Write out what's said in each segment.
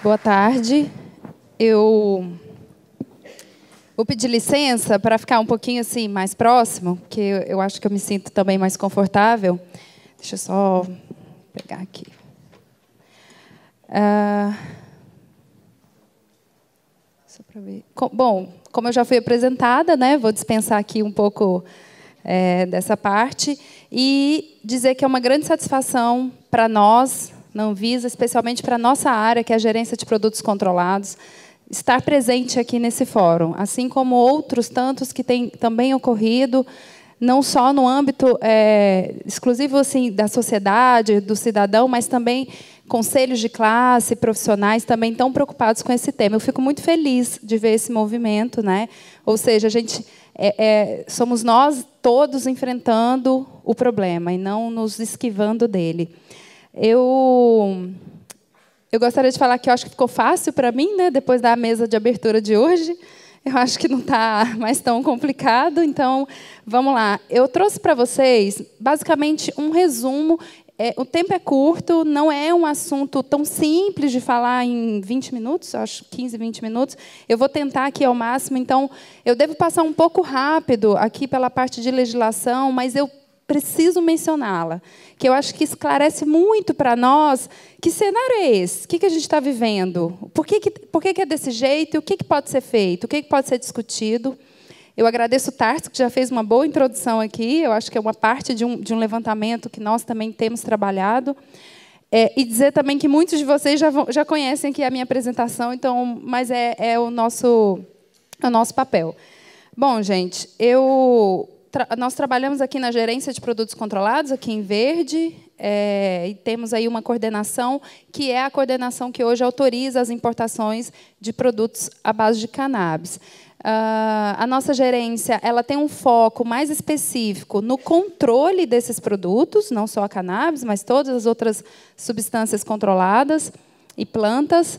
Boa tarde. Eu vou pedir licença para ficar um pouquinho assim mais próximo, porque eu acho que eu me sinto também mais confortável. Deixa eu só pegar aqui. Ah, só para ver. Bom, como eu já fui apresentada, né, vou dispensar aqui um pouco é, dessa parte e dizer que é uma grande satisfação para nós na Anvisa, especialmente para a nossa área, que é a gerência de produtos controlados, estar presente aqui nesse fórum, assim como outros tantos que têm também ocorrido, não só no âmbito é, exclusivo assim da sociedade, do cidadão, mas também conselhos de classe, profissionais também estão preocupados com esse tema. Eu fico muito feliz de ver esse movimento, né? Ou seja, a gente é, é, somos nós todos enfrentando o problema e não nos esquivando dele. Eu eu gostaria de falar que eu acho que ficou fácil para mim, né? Depois da mesa de abertura de hoje, eu acho que não está mais tão complicado. Então, vamos lá. Eu trouxe para vocês basicamente um resumo. É, o tempo é curto, não é um assunto tão simples de falar em 20 minutos, acho 15, 20 minutos. Eu vou tentar aqui ao máximo. Então, eu devo passar um pouco rápido aqui pela parte de legislação, mas eu preciso mencioná-la, que eu acho que esclarece muito para nós que cenário é esse, o que, que a gente está vivendo, por, que, que, por que, que é desse jeito, e o que, que pode ser feito, o que, que pode ser discutido. Eu agradeço o Tarso, que já fez uma boa introdução aqui, eu acho que é uma parte de um, de um levantamento que nós também temos trabalhado. É, e dizer também que muitos de vocês já, vão, já conhecem aqui a minha apresentação, então, mas é, é o, nosso, é o nosso papel. Bom, gente, eu tra nós trabalhamos aqui na gerência de produtos controlados, aqui em Verde, é, e temos aí uma coordenação que é a coordenação que hoje autoriza as importações de produtos à base de cannabis. Uh, a nossa gerência ela tem um foco mais específico no controle desses produtos, não só a cannabis, mas todas as outras substâncias controladas e plantas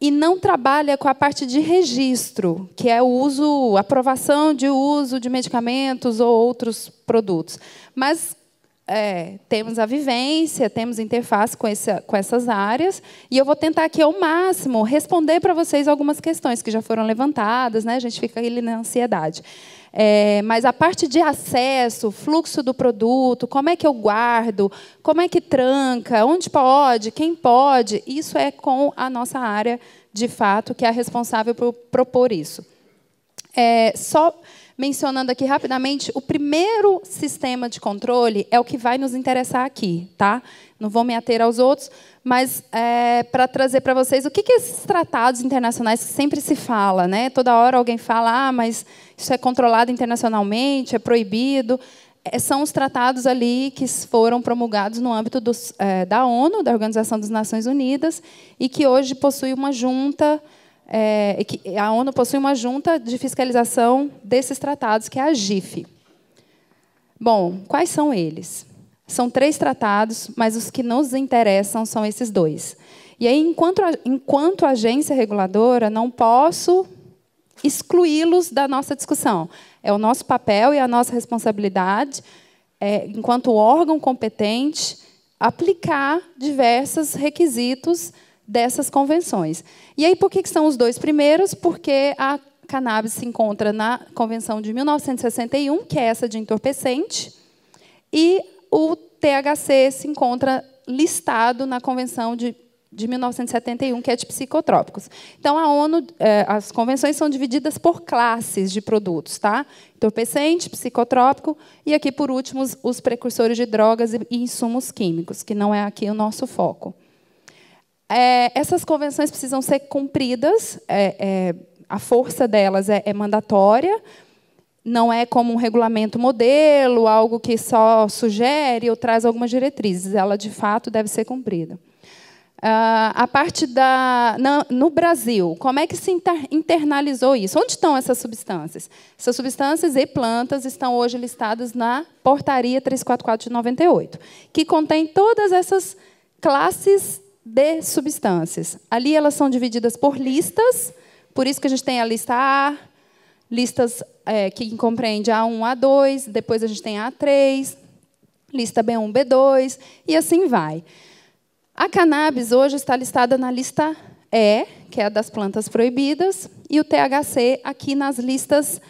e não trabalha com a parte de registro, que é o uso, aprovação de uso de medicamentos ou outros produtos. Mas é, temos a vivência, temos interface com, esse, com essas áreas, e eu vou tentar aqui ao máximo responder para vocês algumas questões que já foram levantadas, né? a gente fica ali na ansiedade. É, mas a parte de acesso, fluxo do produto, como é que eu guardo, como é que tranca, onde pode, quem pode, isso é com a nossa área de fato, que é a responsável por propor isso. É, só mencionando aqui rapidamente, o primeiro sistema de controle é o que vai nos interessar aqui, tá? Não vou me ater aos outros, mas é, para trazer para vocês o que, que esses tratados internacionais que sempre se fala, né? Toda hora alguém fala, ah, mas isso é controlado internacionalmente, é proibido. É, são os tratados ali que foram promulgados no âmbito dos, é, da ONU, da Organização das Nações Unidas, e que hoje possui uma junta, é, que a ONU possui uma junta de fiscalização desses tratados, que é a GIF. Bom, quais são eles? São três tratados, mas os que nos interessam são esses dois. E aí, enquanto, enquanto agência reguladora, não posso excluí-los da nossa discussão. É o nosso papel e a nossa responsabilidade, é, enquanto órgão competente, aplicar diversos requisitos dessas convenções. E aí, por que, que são os dois primeiros? Porque a cannabis se encontra na Convenção de 1961, que é essa de entorpecente, e o THC se encontra listado na Convenção de de 1971, que é de psicotrópicos. Então, a ONU, eh, as convenções são divididas por classes de produtos, tá? Entorpecente, psicotrópico e aqui, por último, os, os precursores de drogas e, e insumos químicos, que não é aqui o nosso foco. É, essas convenções precisam ser cumpridas, é, é, a força delas é, é mandatória, não é como um regulamento modelo, algo que só sugere ou traz algumas diretrizes, ela de fato deve ser cumprida. Uh, a parte da. Na, no Brasil, como é que se inter, internalizou isso? Onde estão essas substâncias? Essas substâncias e plantas estão hoje listadas na portaria 344 de 98, que contém todas essas classes de substâncias. Ali elas são divididas por listas, por isso que a gente tem a lista A, listas é, que compreende A1, A2, depois a gente tem A3, lista B1, B2, e assim vai. A cannabis hoje está listada na lista E, que é a das plantas proibidas, e o THC aqui nas listas,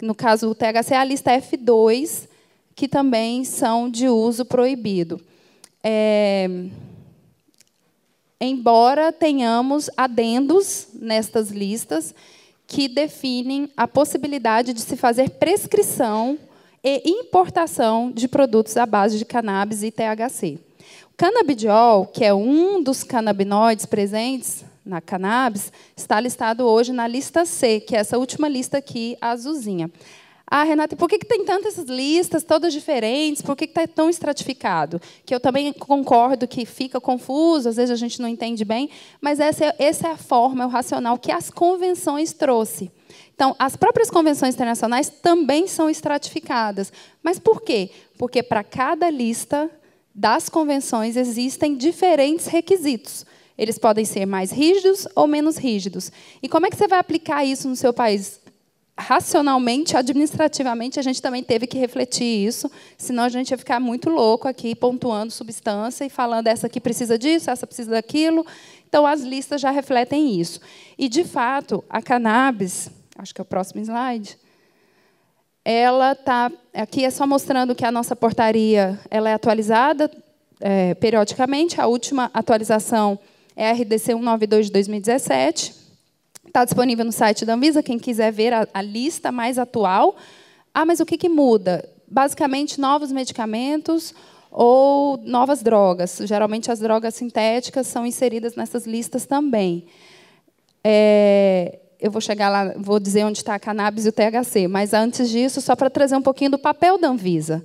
no caso o THC é a lista F2, que também são de uso proibido. É, embora tenhamos adendos nestas listas que definem a possibilidade de se fazer prescrição e importação de produtos à base de cannabis e THC. Canabidiol, que é um dos canabinoides presentes na cannabis, está listado hoje na lista C, que é essa última lista aqui, azulzinha. Ah, Renata, por que, que tem tantas listas, todas diferentes? Por que está tão estratificado? Que eu também concordo que fica confuso, às vezes a gente não entende bem, mas essa é, essa é a forma, é o racional que as convenções trouxe. Então, as próprias convenções internacionais também são estratificadas. Mas por quê? Porque para cada lista das convenções existem diferentes requisitos. Eles podem ser mais rígidos ou menos rígidos. E como é que você vai aplicar isso no seu país? Racionalmente, administrativamente, a gente também teve que refletir isso, senão a gente ia ficar muito louco aqui, pontuando substância e falando essa aqui precisa disso, essa precisa daquilo. Então, as listas já refletem isso. E, de fato, a cannabis, acho que é o próximo slide, ela está aqui é só mostrando que a nossa portaria ela é atualizada é, periodicamente. A última atualização é a RDC 192 de 2017. Está disponível no site da Anvisa, quem quiser ver a, a lista mais atual. Ah, mas o que, que muda? Basicamente, novos medicamentos ou novas drogas. Geralmente, as drogas sintéticas são inseridas nessas listas também. É, eu vou chegar lá, vou dizer onde está a cannabis e o THC, mas antes disso, só para trazer um pouquinho do papel da Anvisa.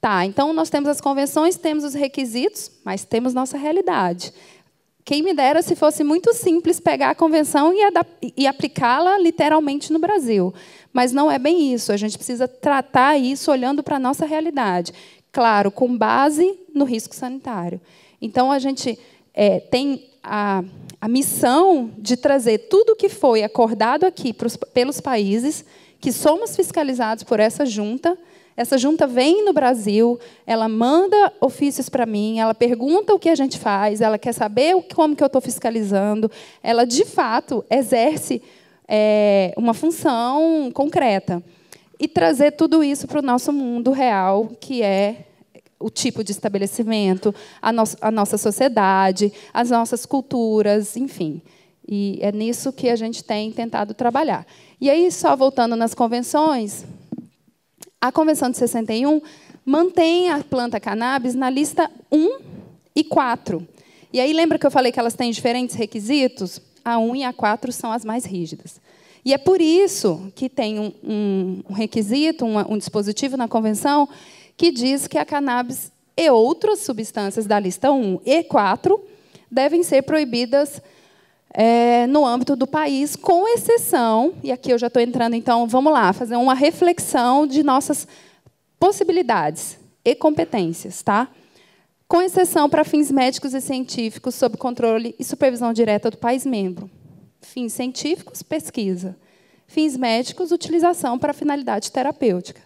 Tá, então nós temos as convenções, temos os requisitos, mas temos nossa realidade. Quem me dera se fosse muito simples pegar a convenção e, e aplicá-la literalmente no Brasil. Mas não é bem isso. A gente precisa tratar isso olhando para a nossa realidade. Claro, com base no risco sanitário. Então, a gente é, tem a, a missão de trazer tudo o que foi acordado aqui pros, pelos países que somos fiscalizados por essa junta. Essa junta vem no Brasil, ela manda ofícios para mim, ela pergunta o que a gente faz, ela quer saber como que eu estou fiscalizando, ela de fato exerce é, uma função concreta e trazer tudo isso para o nosso mundo real, que é o tipo de estabelecimento, a, no a nossa sociedade, as nossas culturas, enfim. E é nisso que a gente tem tentado trabalhar. E aí, só voltando nas convenções, a Convenção de 61 mantém a planta cannabis na lista 1 e 4. E aí, lembra que eu falei que elas têm diferentes requisitos? A 1 e a 4 são as mais rígidas. E é por isso que tem um, um, requisito, um, um dispositivo na Convenção que diz que a cannabis e outras substâncias da lista 1 e 4 devem ser proibidas é, no âmbito do país, com exceção, e aqui eu já estou entrando, então vamos lá, fazer uma reflexão de nossas possibilidades e competências, tá? Com exceção para fins médicos e científicos sob controle e supervisão direta do país membro. Fins científicos, pesquisa. Fins médicos, utilização para finalidade terapêutica.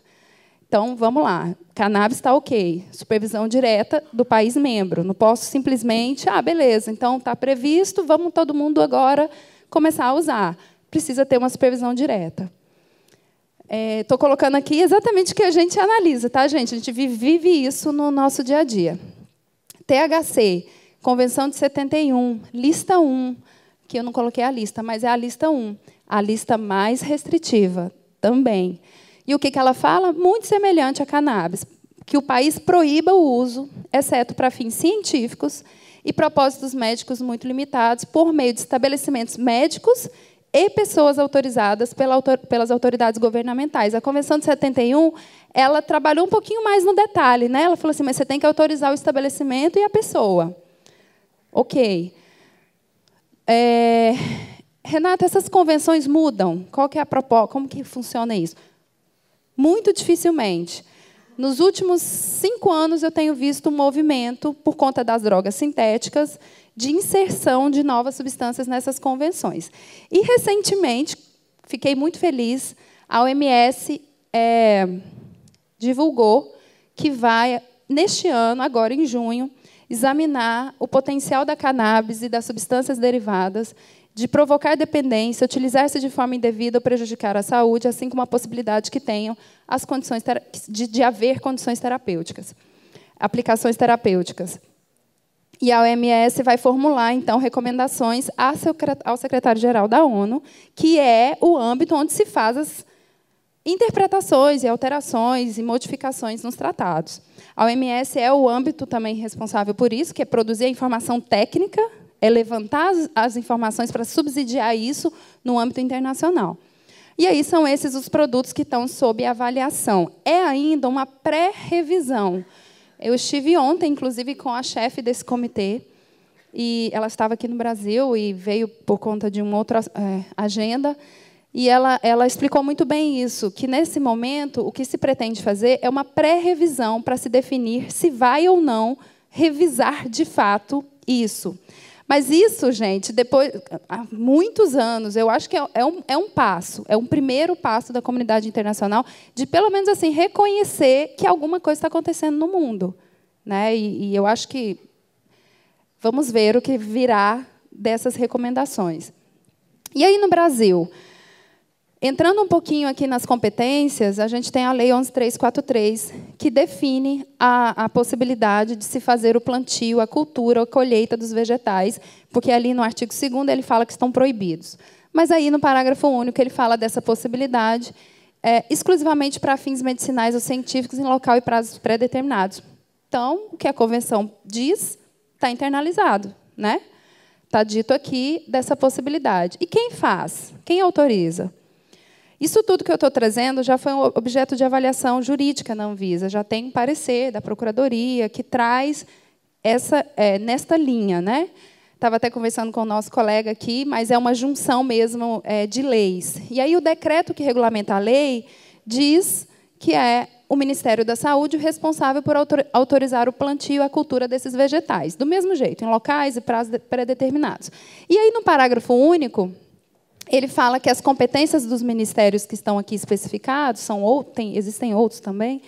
Então, vamos lá. Cannabis está ok. Supervisão direta do país membro. Não posso simplesmente, ah, beleza, então está previsto, vamos todo mundo agora começar a usar. Precisa ter uma supervisão direta. Estou é, colocando aqui exatamente o que a gente analisa, tá, gente? A gente vive isso no nosso dia a dia. THC, Convenção de 71, lista 1, que eu não coloquei a lista, mas é a lista 1, a lista mais restritiva também. E o que, que ela fala? Muito semelhante à cannabis, que o país proíba o uso, exceto para fins científicos e propósitos médicos muito limitados, por meio de estabelecimentos médicos e pessoas autorizadas pelas autoridades governamentais. A Convenção de 71, ela trabalhou um pouquinho mais no detalhe, né? Ela falou assim, mas você tem que autorizar o estabelecimento e a pessoa. Ok. É... Renata, essas convenções mudam? Qual que é a proposta? Como que funciona isso? Muito dificilmente. Nos últimos cinco anos, eu tenho visto um movimento, por conta das drogas sintéticas, de inserção de novas substâncias nessas convenções. E, recentemente, fiquei muito feliz, a OMS é, divulgou que vai, neste ano, agora em junho, examinar o potencial da cannabis e das substâncias derivadas de provocar dependência, utilizar-se de forma indevida ou prejudicar a saúde, assim como a possibilidade que tenham as condições de, de haver condições terapêuticas, aplicações terapêuticas. E a OMS vai formular, então, recomendações ao secretário-geral da ONU, que é o âmbito onde se faz as interpretações e alterações e modificações nos tratados. A OMS é o âmbito também responsável por isso, que é produzir a informação técnica é levantar as informações para subsidiar isso no âmbito internacional. E aí são esses os produtos que estão sob avaliação. É ainda uma pré-revisão. Eu estive ontem, inclusive, com a chefe desse comitê, e ela estava aqui no Brasil e veio por conta de uma outra é, agenda. E ela, ela explicou muito bem isso, que nesse momento o que se pretende fazer é uma pré-revisão para se definir se vai ou não revisar de fato isso. Mas isso, gente, depois, há muitos anos, eu acho que é, é um, é um passo, é um primeiro passo da comunidade internacional de, pelo menos assim, reconhecer que alguma coisa está acontecendo no mundo. Né? E, e eu acho que vamos ver o que virá dessas recomendações. E aí no Brasil? Entrando um pouquinho aqui nas competências, a gente tem a Lei 11343, que define a, a possibilidade de se fazer o plantio, a cultura, a colheita dos vegetais, porque ali no artigo 2 ele fala que estão proibidos. Mas aí, no parágrafo único, ele fala dessa possibilidade é, exclusivamente para fins medicinais ou científicos em local e prazos pré-determinados. Então, o que a convenção diz está internalizado, né? Está dito aqui dessa possibilidade. E quem faz? Quem autoriza? Isso tudo que eu estou trazendo já foi um objeto de avaliação jurídica na Anvisa, já tem um parecer da Procuradoria que traz essa é, nesta linha, né? Estava até conversando com o nosso colega aqui, mas é uma junção mesmo é, de leis. E aí o decreto que regulamenta a lei diz que é o Ministério da Saúde o responsável por autorizar o plantio e a cultura desses vegetais, do mesmo jeito, em locais e prazos pré-determinados. E aí, no parágrafo único, ele fala que as competências dos ministérios que estão aqui especificados, são ou, tem, existem outros também,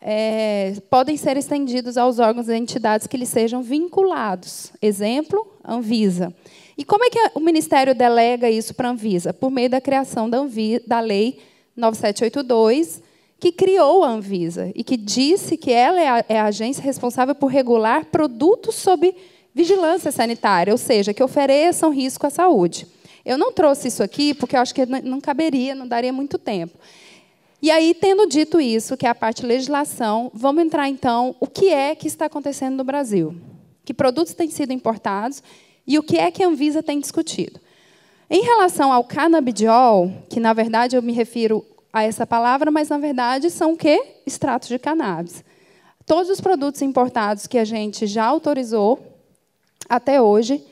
é, podem ser estendidos aos órgãos e entidades que lhes sejam vinculados. Exemplo, Anvisa. E como é que o Ministério delega isso para a Anvisa? Por meio da criação da, Anvisa, da Lei 9782, que criou a Anvisa e que disse que ela é a, é a agência responsável por regular produtos sob vigilância sanitária, ou seja, que ofereçam risco à saúde. Eu não trouxe isso aqui porque eu acho que não caberia, não daria muito tempo. E aí, tendo dito isso, que é a parte legislação, vamos entrar então o que é que está acontecendo no Brasil. Que produtos têm sido importados e o que é que a Anvisa tem discutido. Em relação ao canabidiol, que na verdade eu me refiro a essa palavra, mas na verdade são o quê? Extratos de cannabis. Todos os produtos importados que a gente já autorizou até hoje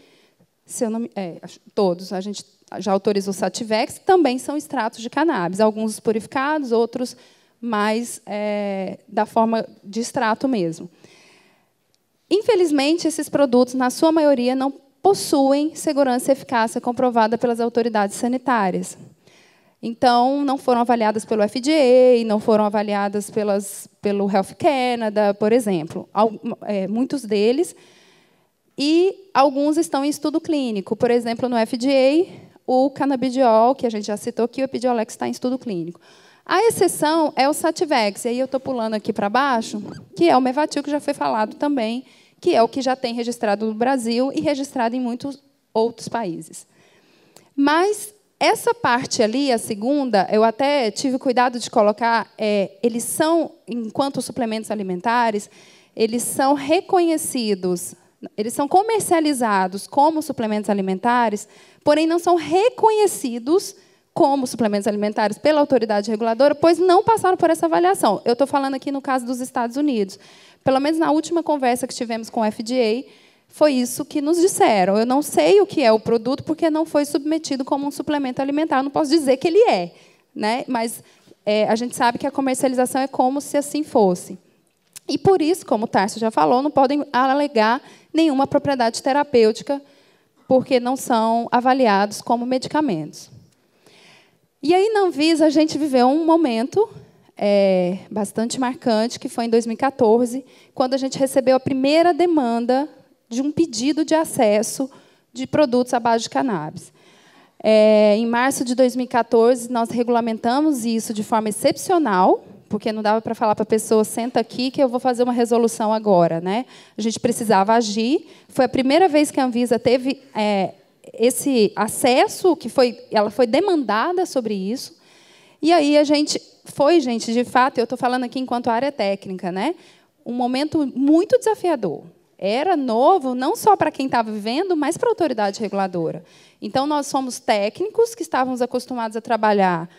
se eu não, é, todos, a gente já autorizou Sativex, também são extratos de cannabis, alguns purificados, outros mais é, da forma de extrato mesmo. Infelizmente, esses produtos, na sua maioria, não possuem segurança e eficácia comprovada pelas autoridades sanitárias. Então, não foram avaliadas pelo FDA, não foram avaliadas pelas, pelo Health Canada, por exemplo. Al, é, muitos deles e alguns estão em estudo clínico. Por exemplo, no FDA, o canabidiol, que a gente já citou aqui, o Epidiolex está em estudo clínico. A exceção é o Sativex, e aí eu estou pulando aqui para baixo, que é o Mevatil, que já foi falado também, que é o que já tem registrado no Brasil e registrado em muitos outros países. Mas essa parte ali, a segunda, eu até tive cuidado de colocar, é, eles são, enquanto suplementos alimentares, eles são reconhecidos eles são comercializados como suplementos alimentares, porém não são reconhecidos como suplementos alimentares pela autoridade reguladora, pois não passaram por essa avaliação. Eu estou falando aqui no caso dos Estados Unidos. Pelo menos na última conversa que tivemos com o FDA, foi isso que nos disseram. Eu não sei o que é o produto porque não foi submetido como um suplemento alimentar. Eu não posso dizer que ele é, né? Mas é, a gente sabe que a comercialização é como se assim fosse. E por isso, como o Tarso já falou, não podem alegar nenhuma propriedade terapêutica, porque não são avaliados como medicamentos. E aí, na Anvisa, a gente viveu um momento é, bastante marcante, que foi em 2014, quando a gente recebeu a primeira demanda de um pedido de acesso de produtos à base de cannabis. É, em março de 2014, nós regulamentamos isso de forma excepcional, porque não dava para falar para a pessoa senta aqui que eu vou fazer uma resolução agora, né? A gente precisava agir. Foi a primeira vez que a Anvisa teve é, esse acesso, que foi, ela foi demandada sobre isso. E aí a gente foi, gente, de fato, eu estou falando aqui enquanto área técnica, né? Um momento muito desafiador. Era novo não só para quem estava vivendo, mas para a autoridade reguladora. Então nós somos técnicos que estávamos acostumados a trabalhar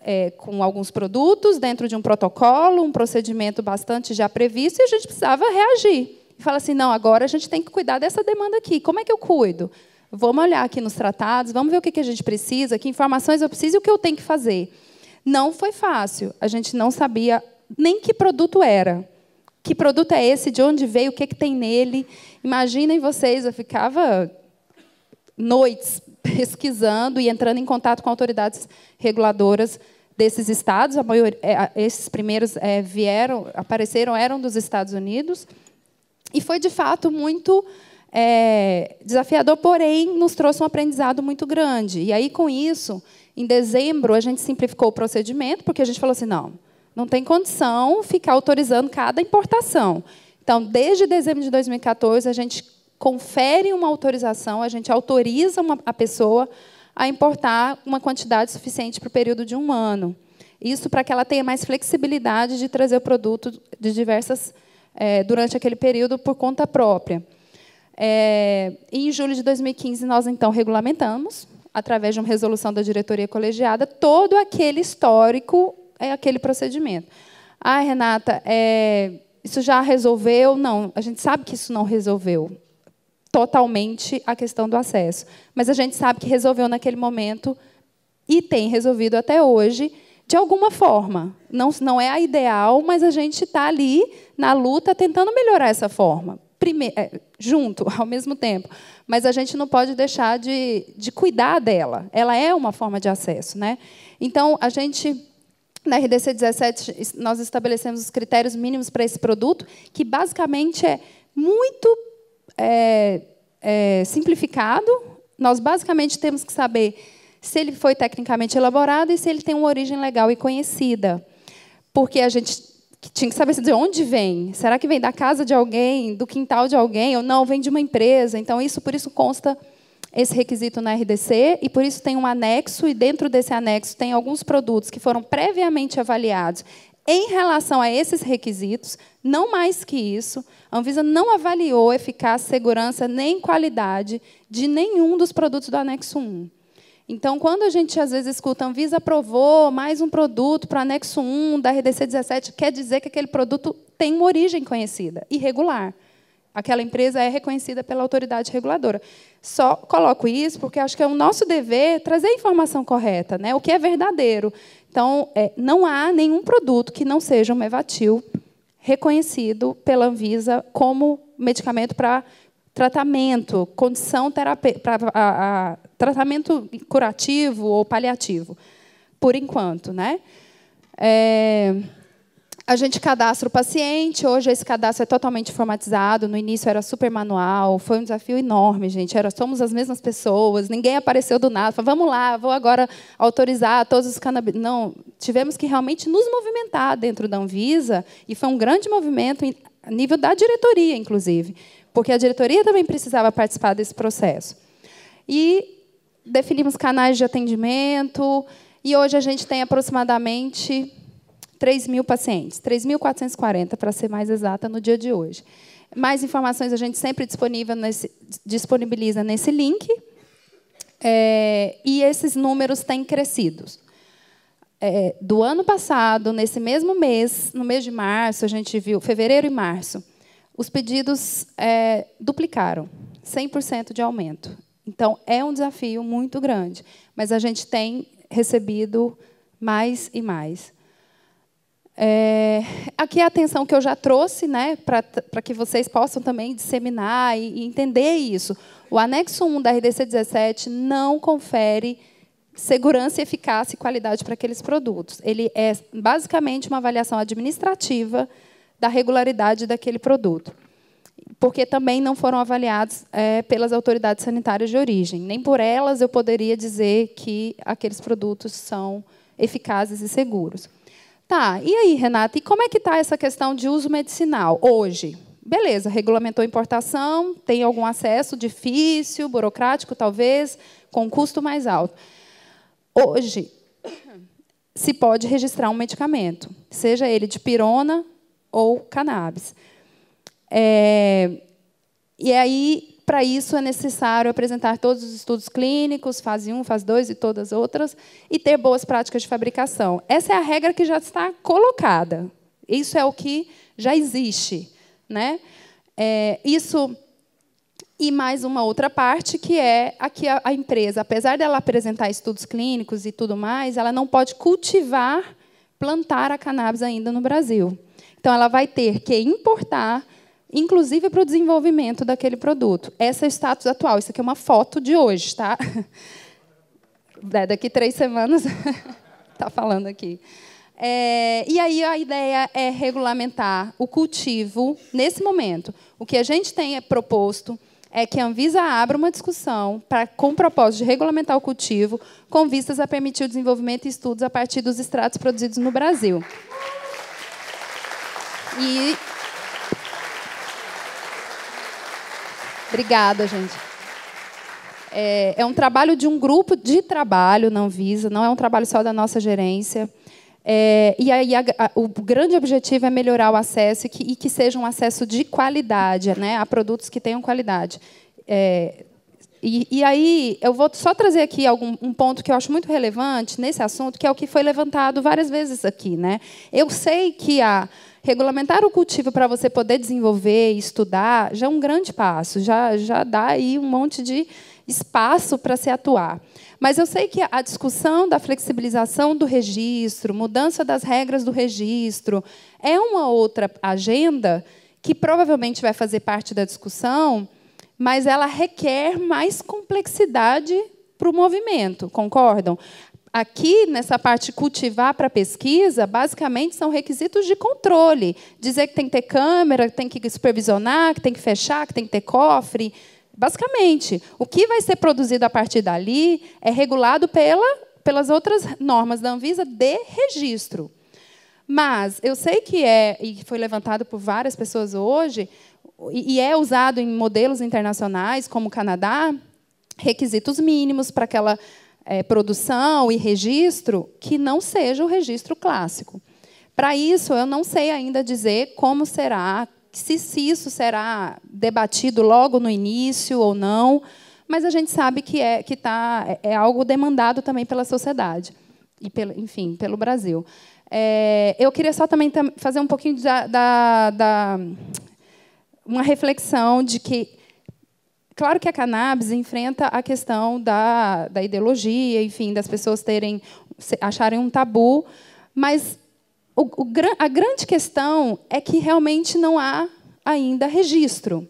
é, com alguns produtos, dentro de um protocolo, um procedimento bastante já previsto, e a gente precisava reagir. E falar assim: não, agora a gente tem que cuidar dessa demanda aqui. Como é que eu cuido? Vamos olhar aqui nos tratados, vamos ver o que a gente precisa, que informações eu preciso e o que eu tenho que fazer. Não foi fácil. A gente não sabia nem que produto era. Que produto é esse? De onde veio? O que, é que tem nele? Imaginem vocês, eu ficava noites pesquisando e entrando em contato com autoridades reguladoras desses estados. É, esses primeiros é, vieram, apareceram, eram dos Estados Unidos. E foi, de fato, muito é, desafiador, porém, nos trouxe um aprendizado muito grande. E aí, com isso, em dezembro, a gente simplificou o procedimento, porque a gente falou assim: não, não tem condição ficar autorizando cada importação. Então, desde dezembro de 2014, a gente confere uma autorização, a gente autoriza uma, a pessoa a importar uma quantidade suficiente para o período de um ano. Isso para que ela tenha mais flexibilidade de trazer o produto de diversas é, durante aquele período por conta própria. É, em julho de 2015, nós então regulamentamos, através de uma resolução da diretoria colegiada, todo aquele histórico, é, aquele procedimento. Ah, Renata, é, isso já resolveu? Não, a gente sabe que isso não resolveu totalmente a questão do acesso. Mas a gente sabe que resolveu naquele momento e tem resolvido até hoje de alguma forma. Não, não é a ideal, mas a gente está ali na luta tentando melhorar essa forma. Primeiro, é, junto, ao mesmo tempo. Mas a gente não pode deixar de, de cuidar dela. Ela é uma forma de acesso. Né? Então, a gente, na RDC 17, nós estabelecemos os critérios mínimos para esse produto, que basicamente é muito é, é, simplificado, nós basicamente temos que saber se ele foi tecnicamente elaborado e se ele tem uma origem legal e conhecida. Porque a gente tinha que saber de onde vem. Será que vem da casa de alguém, do quintal de alguém, ou não, vem de uma empresa. Então, isso por isso consta esse requisito na RDC e por isso tem um anexo e dentro desse anexo tem alguns produtos que foram previamente avaliados em relação a esses requisitos, não mais que isso, a Anvisa não avaliou eficácia, segurança nem qualidade de nenhum dos produtos do anexo 1. Então, quando a gente às vezes escuta a Anvisa aprovou mais um produto para o anexo 1 da RDC 17, quer dizer que aquele produto tem uma origem conhecida, irregular. Aquela empresa é reconhecida pela autoridade reguladora. Só coloco isso porque acho que é o nosso dever trazer a informação correta, né? o que é verdadeiro. Então, é, não há nenhum produto que não seja um mevatil reconhecido pela Anvisa como medicamento para tratamento, condição terapêutica, tratamento curativo ou paliativo, por enquanto, né? É, a gente cadastra o paciente, hoje esse cadastro é totalmente informatizado, no início era super manual, foi um desafio enorme, gente. Era, somos as mesmas pessoas, ninguém apareceu do nada. Falou, vamos lá, vou agora autorizar todos os cannabis. Não, tivemos que realmente nos movimentar dentro da Anvisa, e foi um grande movimento a nível da diretoria, inclusive, porque a diretoria também precisava participar desse processo. E definimos canais de atendimento, e hoje a gente tem aproximadamente 3 mil pacientes, 3.440 para ser mais exata no dia de hoje. Mais informações a gente sempre nesse, disponibiliza nesse link. É, e esses números têm crescido. É, do ano passado, nesse mesmo mês, no mês de março, a gente viu, fevereiro e março, os pedidos é, duplicaram, 100% de aumento. Então, é um desafio muito grande, mas a gente tem recebido mais e mais. É, aqui é a atenção que eu já trouxe, né, para que vocês possam também disseminar e, e, entender isso. O anexo 1 da RDC 17 não confere segurança, eficácia e qualidade para aqueles produtos. Ele é basicamente uma avaliação administrativa da regularidade daquele produto, porque também não foram avaliados é, pelas autoridades sanitárias de origem. Nem por elas eu poderia dizer que aqueles produtos são eficazes e seguros. Tá, e aí, Renata, e como é que está essa questão de uso medicinal hoje? Beleza, regulamentou a importação, tem algum acesso difícil, burocrático talvez, com custo mais alto. Hoje, se pode registrar um medicamento, seja ele de pirona ou cannabis. É, e aí, para isso é necessário apresentar todos os estudos clínicos, fase 1, fase 2 e todas as outras, e ter boas práticas de fabricação. Essa é a regra que já está colocada. Isso é o que já existe. Né? É, isso e mais uma outra parte, que é a que a, empresa, apesar dela apresentar estudos clínicos e tudo mais, ela não pode cultivar, plantar a cannabis ainda no Brasil. Então, ela vai ter que importar inclusive para o desenvolvimento daquele produto. Esse é o status atual. Isso aqui é uma foto de hoje, tá? É, daqui três semanas está falando aqui. É, e aí a ideia é regulamentar o cultivo nesse momento. O que a gente tem é proposto é que a Anvisa abra uma discussão pra, com o propósito de regulamentar o cultivo, com vistas a permitir o desenvolvimento e estudos a partir dos extratos produzidos no Brasil. E Obrigada, gente. É, é, um trabalho de um grupo de trabalho na Anvisa, não é um trabalho só da nossa gerência. É, e aí a, a, o grande objetivo é melhorar o acesso e que, e que, seja um acesso de qualidade, né, a produtos que tenham qualidade. É, e, e, aí eu vou só trazer aqui algum, um ponto que eu acho muito relevante nesse assunto, que é o que foi levantado várias vezes aqui. Né? Eu sei que a regulamentar o cultivo para você poder desenvolver e estudar já é um grande passo, já, já dá aí um monte de espaço para se atuar. Mas eu sei que a discussão da flexibilização do registro, mudança das regras do registro, é uma outra agenda que provavelmente vai fazer parte da discussão, mas ela requer mais complexidade para o movimento, concordam? aqui nessa parte cultivar para pesquisa, basicamente são requisitos de controle. Dizer que tem que ter câmera, que tem que supervisionar, que tem que fechar, que tem que ter cofre. Basicamente, o que vai ser produzido a partir dali é regulado pela, pelas outras normas da Anvisa de registro. Mas eu sei que é, e foi levantado por várias pessoas hoje, e é usado em modelos internacionais, como o Canadá, requisitos mínimos para aquela é, produção e registro que não seja o registro clássico. Para isso, eu não sei ainda dizer como será, se, se isso será debatido logo no início ou não, mas a gente sabe que é que tá, é, é algo demandado também pela sociedade e pelo, enfim, pelo Brasil. É, eu queria só também fazer um pouquinho da, da, da uma reflexão de que Claro que a cannabis enfrenta a questão da, da ideologia, enfim, das pessoas terem acharem um tabu, mas o, o, a grande questão é que realmente não há ainda registro.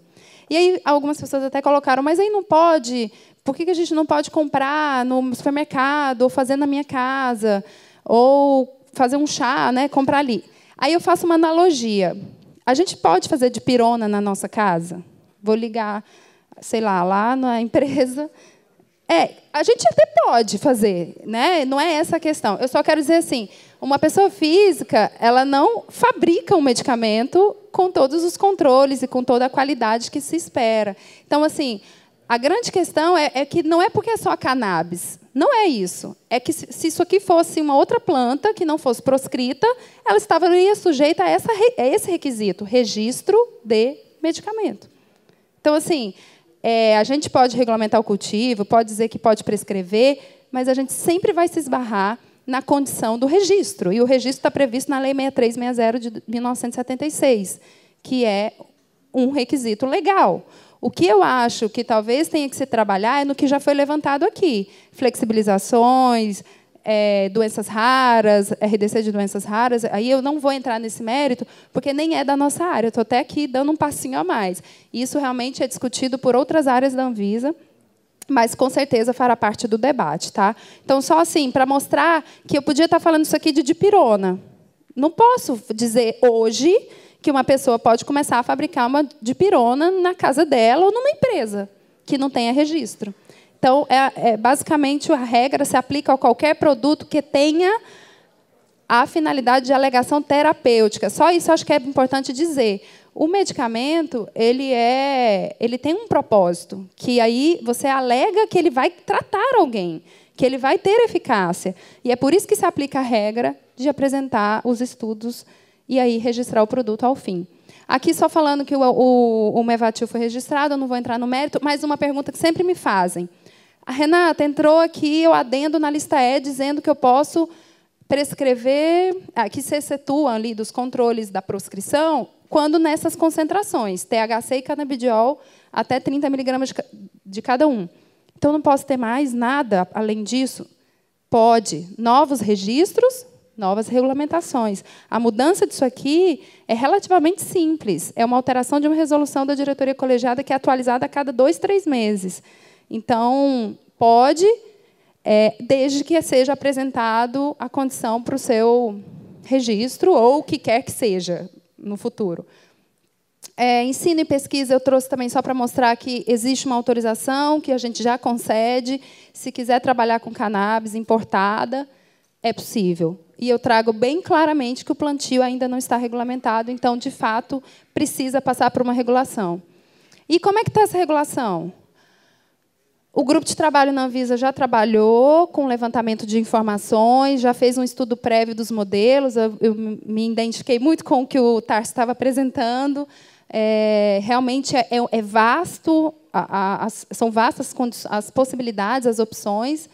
E aí algumas pessoas até colocaram, mas aí não pode, por que a gente não pode comprar no supermercado, ou fazer na minha casa, ou fazer um chá, né, comprar ali? Aí eu faço uma analogia. A gente pode fazer de pirona na nossa casa? Vou ligar sei lá, lá na empresa. É, a gente até pode fazer, né? Não é essa a questão. Eu só quero dizer assim, uma pessoa física, ela não fabrica um medicamento com todos os controles e com toda a qualidade que se espera. Então, assim, a grande questão é, é que não é porque é só cannabis. Não é isso. É que se isso aqui fosse uma outra planta que não fosse proscrita, ela estaria sujeita a, essa, a esse requisito, registro de medicamento. Então, assim, é, a gente pode regulamentar o cultivo, pode dizer que pode prescrever, mas a gente sempre vai se esbarrar na condição do registro. E o registro está previsto na Lei 6360 de 1976, que é um requisito legal. O que eu acho que talvez tenha que se trabalhar é no que já foi levantado aqui: flexibilizações, é, doenças raras, RDC de doenças raras, aí eu não vou entrar nesse mérito, porque nem é da nossa área. Estou até aqui dando um passinho a mais. Isso realmente é discutido por outras áreas da Anvisa, mas com certeza fará parte do debate, tá? Então, só assim, para mostrar que eu podia estar tá falando isso aqui de dipirona. Não posso dizer hoje que uma pessoa pode começar a fabricar uma dipirona na casa dela ou numa empresa que não tenha registro. Então, é, é, basicamente, a regra se aplica a qualquer produto que tenha a finalidade de alegação terapêutica. Só isso acho que é importante dizer. O medicamento, ele é, ele tem um propósito, que aí você alega que ele vai tratar alguém, que ele vai ter eficácia. E é por isso que se aplica a regra de apresentar os estudos e aí registrar o produto ao fim. Aqui só falando que o, o, o Mevatil foi registrado, eu não vou entrar no mérito, mas uma pergunta que sempre me fazem. A Renata entrou aqui, eu adendo na lista E, dizendo que eu posso prescrever, ah, que se excetuam ali dos controles da proscrição, quando nessas concentrações, THC e canabidiol, até 30 miligramas de cada um. Então, não posso ter mais nada além disso? Pode. Novos registros, novas regulamentações. A mudança disso aqui é relativamente simples. É uma alteração de uma resolução da diretoria colegiada que é atualizada a cada dois, três meses. Então, pode, é, desde que seja apresentado a condição para o seu registro ou o que quer que seja no futuro. É, ensino e pesquisa eu trouxe também só para mostrar que existe uma autorização que a gente já concede. Se quiser trabalhar com cannabis importada, é possível. E eu trago bem claramente que o plantio ainda não está regulamentado, então, de fato, precisa passar por uma regulação. E como é que está essa regulação? O grupo de trabalho na Anvisa já trabalhou com levantamento de informações, já fez um estudo prévio dos modelos. Eu, eu me identifiquei muito com o que o Tarso estava apresentando. É, realmente é, é, é vasto, a, a, as, são vastas as possibilidades, as opções.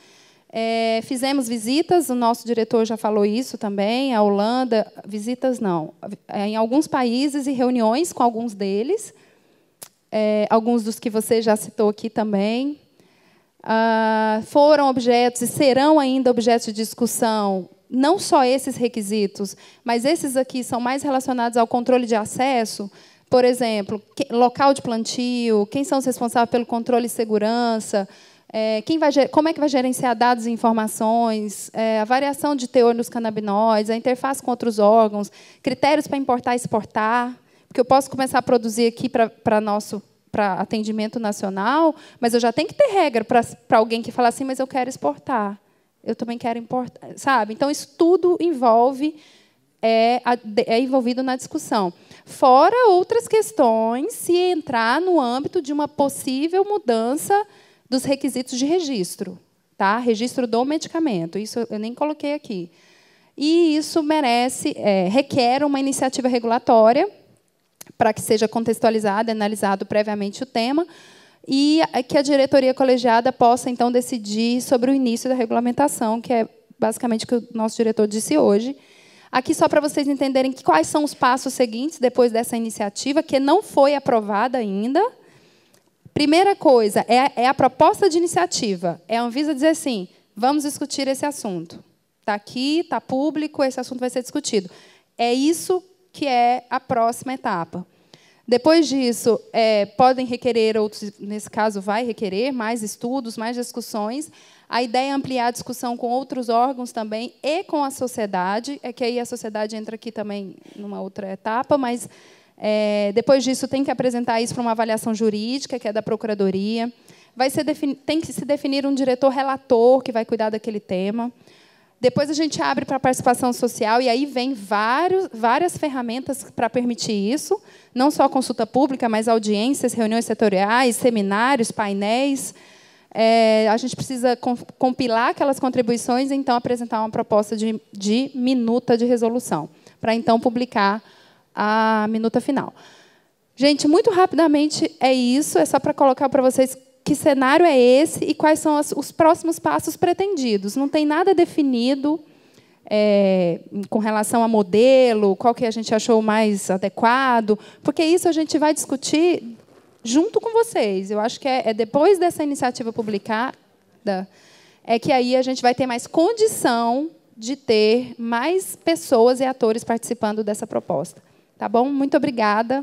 É, fizemos visitas, o nosso diretor já falou isso também, a Holanda, visitas não, é, em alguns países e reuniões com alguns deles, é, alguns dos que você já citou aqui também, ah, foram objetos e serão ainda objetos de discussão não só esses requisitos, mas esses aqui são mais relacionados ao controle de acesso, por exemplo, local de plantio, quem são os responsáveis pelo controle e segurança, é, quem vai, como é que vai gerenciar dados e informações, é, a variação de teor nos canabinoides, a interface com outros órgãos, critérios para importar e exportar, porque eu posso começar a produzir aqui para, para nosso para atendimento nacional, mas eu já tenho que ter regra para alguém que fala assim, mas eu quero exportar. Eu também quero importar, sabe? Então, isso tudo envolve, é, é envolvido na discussão. Fora outras questões, se entrar no âmbito de uma possível mudança dos requisitos de registro, tá? Registro do medicamento. Isso eu nem coloquei aqui. E isso merece, é, requer uma iniciativa regulatória para que seja contextualizado, analisado previamente o tema, e é que a diretoria colegiada possa, então, decidir sobre o início da regulamentação, que é basicamente o que o nosso diretor disse hoje. Aqui, só para vocês entenderem quais são os passos seguintes depois dessa iniciativa, que não foi aprovada ainda. Primeira coisa é a, é a proposta de iniciativa. É a Anvisa dizer assim: vamos discutir esse assunto. Está aqui, está público, esse assunto vai ser discutido. É isso que é a próxima etapa. Depois disso, é, podem requerer outros, nesse caso, vai requerer mais estudos, mais discussões. A ideia é ampliar a discussão com outros órgãos também e com a sociedade. É que aí a sociedade entra aqui também numa outra etapa, mas é, depois disso tem que apresentar isso para uma avaliação jurídica, que é da procuradoria. Vai ser tem que se definir um diretor relator que vai cuidar daquele tema. Depois a gente abre para a participação social e aí vem vários, várias ferramentas para permitir isso, não só consulta pública, mas audiências, reuniões setoriais, seminários, painéis. É, a gente precisa compilar aquelas contribuições e então apresentar uma proposta de, de minuta de resolução, para então publicar a minuta final. Gente, muito rapidamente é isso, é só para colocar para vocês que cenário é esse e quais são as, os próximos passos pretendidos. Não tem nada definido é, com relação a modelo, qual que a gente achou mais adequado, porque isso a gente vai discutir junto com vocês. Eu acho que é, é depois dessa iniciativa publicada é que aí a gente vai ter mais condição de ter mais pessoas e atores participando dessa proposta. Tá bom? Muito obrigada.